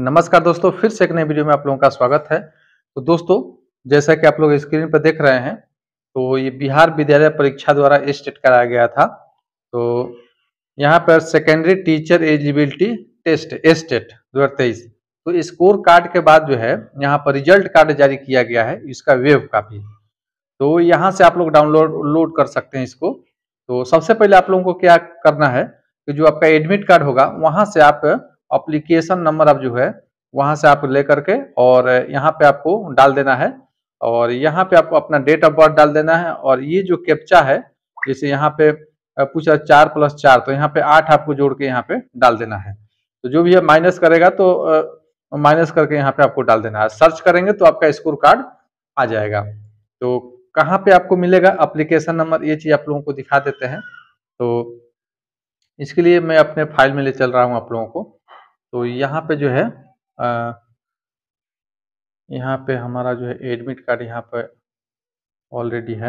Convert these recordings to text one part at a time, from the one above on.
नमस्कार दोस्तों फिर से एक नई वीडियो में आप लोगों का स्वागत है तो दोस्तों जैसा कि आप लोग स्क्रीन पर देख रहे हैं तो ये बिहार विद्यालय परीक्षा द्वारा स्टेट कराया गया था तो यहाँ पर सेकेंडरी टीचर एलिजिबिलिटी टेस्ट एस्टेट दो तो स्कोर कार्ड के बाद जो है यहाँ पर रिजल्ट कार्ड जारी किया गया है इसका वेब कापी तो यहाँ से आप लोग डाउनलोड लोड कर सकते हैं इसको तो सबसे पहले आप लोगों को क्या करना है कि जो आपका एडमिट कार्ड होगा वहां से आप अप्लीकेशन नंबर आप जो है वहाँ से आप ले करके और यहाँ पे आपको डाल देना है और यहाँ पे आपको अपना डेट ऑफ बर्थ डाल देना है और ये जो कैप्चा है जैसे यहाँ पे पूछा चार प्लस चार तो यहाँ पे आठ आपको जोड़ के यहाँ पे डाल देना है तो जो भी है माइनस करेगा तो माइनस करके यहाँ पे आपको डाल देना है सर्च करेंगे तो आपका स्कोर कार्ड आ जाएगा तो कहाँ पे आपको मिलेगा अप्लीकेशन नंबर ये चीज़ आप लोगों को दिखा देते हैं तो इसके लिए मैं अपने फाइल में ले चल रहा हूँ आप लोगों को तो यहाँ पे जो है यहाँ पे हमारा जो है एडमिट कार्ड यहाँ पे ऑलरेडी है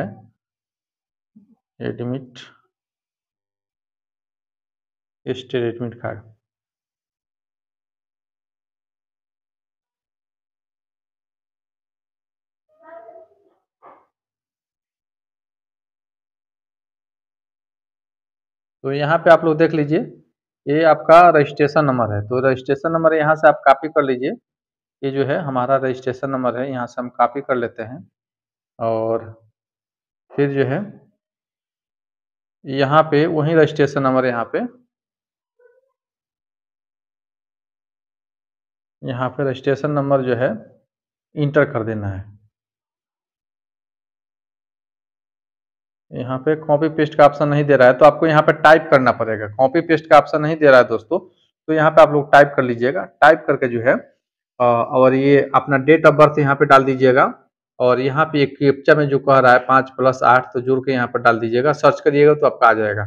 एडमिट स्टेट एडमिट कार्ड तो यहाँ पे आप लोग देख लीजिए ये आपका रजिस्ट्रेशन नंबर है तो रजिस्ट्रेशन नंबर यहाँ से आप कॉपी कर लीजिए ये जो है हमारा रजिस्ट्रेशन नंबर है यहाँ से हम कॉपी कर लेते हैं और फिर जो है यहाँ पे वही रजिस्ट्रेशन नंबर यहाँ पे यहाँ पे रजिस्ट्रेशन नंबर जो है इंटर कर देना है यहाँ पे कॉपी पेस्ट का ऑप्शन नहीं दे रहा है तो आपको यहाँ पे टाइप करना पड़ेगा कॉपी पेस्ट का ऑप्शन नहीं दे रहा है दोस्तों तो यहाँ पे आप लोग टाइप कर लीजिएगा टाइप करके जो है और ये अपना डेट ऑफ बर्थ यहाँ पे डाल दीजिएगा और यहाँ पे एक कैप्चा में जो कह रहा है पाँच प्लस आठ तो जोड़ के यहाँ पर डाल दीजिएगा सर्च करिएगा तो आपका आ जाएगा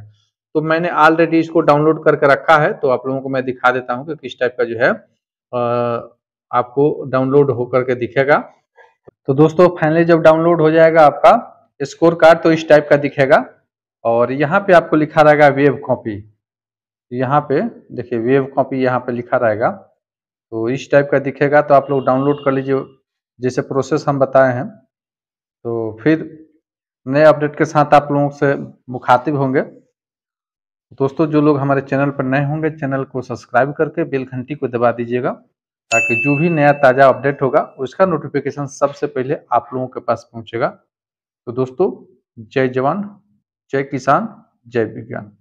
तो मैंने ऑलरेडी इसको डाउनलोड करके रखा है तो आप लोगों को मैं दिखा देता हूँ कि किस टाइप का जो है आपको डाउनलोड होकर के दिखेगा तो दोस्तों फाइनली जब डाउनलोड हो जाएगा आपका स्कोर कार्ड तो इस टाइप का दिखेगा और यहाँ पे आपको लिखा रहेगा वेब कॉपी यहाँ पे देखिए वेब कॉपी यहाँ पे लिखा रहेगा तो इस टाइप का दिखेगा तो आप लोग डाउनलोड कर लीजिए जैसे प्रोसेस हम बताए हैं तो फिर नए अपडेट के साथ आप लोगों से मुखातिब होंगे दोस्तों जो लोग हमारे चैनल पर नए होंगे चैनल को सब्सक्राइब करके बेल घंटी को दबा दीजिएगा ताकि जो भी नया ताज़ा अपडेट होगा उसका नोटिफिकेशन सबसे पहले आप लोगों के पास पहुंचेगा तो दोस्तों जय जवान जय किसान जय विज्ञान